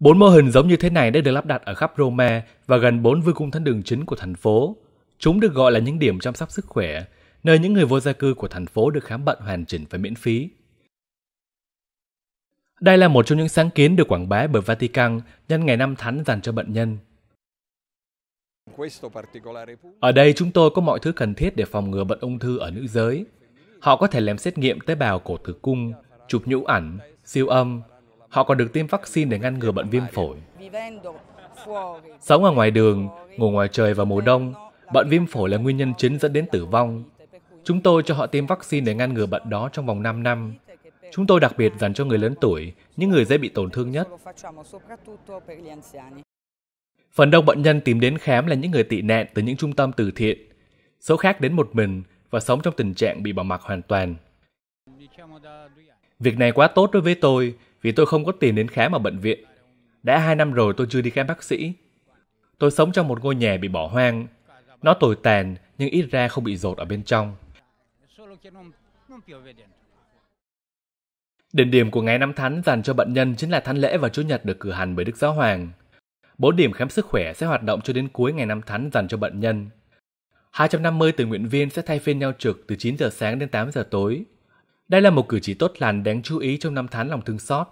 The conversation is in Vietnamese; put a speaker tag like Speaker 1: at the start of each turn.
Speaker 1: Bốn mô hình giống như thế này đã được lắp đặt ở khắp Rome và gần bốn vương cung thánh đường chính của thành phố. Chúng được gọi là những điểm chăm sóc sức khỏe, nơi những người vô gia cư của thành phố được khám bệnh hoàn chỉnh và miễn phí. Đây là một trong những sáng kiến được quảng bá bởi Vatican nhân ngày năm thánh dành cho bệnh nhân. Ở đây chúng tôi có mọi thứ cần thiết để phòng ngừa bệnh ung thư ở nữ giới. Họ có thể làm xét nghiệm tế bào cổ tử cung, chụp nhũ ảnh, siêu âm, Họ còn được tiêm vaccine để ngăn ngừa bệnh viêm phổi. Sống ở ngoài đường, ngủ ngoài trời vào mùa đông, bệnh viêm phổi là nguyên nhân chính dẫn đến tử vong. Chúng tôi cho họ tiêm vaccine để ngăn ngừa bệnh đó trong vòng 5 năm. Chúng tôi đặc biệt dành cho người lớn tuổi, những người dễ bị tổn thương nhất. Phần đông bệnh nhân tìm đến khám là những người tị nạn từ những trung tâm từ thiện. Số khác đến một mình và sống trong tình trạng bị bỏ mặc hoàn toàn. Việc này quá tốt đối với tôi vì tôi không có tiền đến khám ở bệnh viện. Đã hai năm rồi tôi chưa đi khám bác sĩ. Tôi sống trong một ngôi nhà bị bỏ hoang. Nó tồi tàn nhưng ít ra không bị rột ở bên trong. Đỉnh điểm của ngày năm thánh dành cho bệnh nhân chính là thánh lễ vào Chủ nhật được cử hành bởi Đức Giáo Hoàng. Bốn điểm khám sức khỏe sẽ hoạt động cho đến cuối ngày năm thánh dành cho bệnh nhân. 250 tình nguyện viên sẽ thay phiên nhau trực từ 9 giờ sáng đến 8 giờ tối đây là một cử chỉ tốt lành đáng chú ý trong năm tháng lòng thương xót.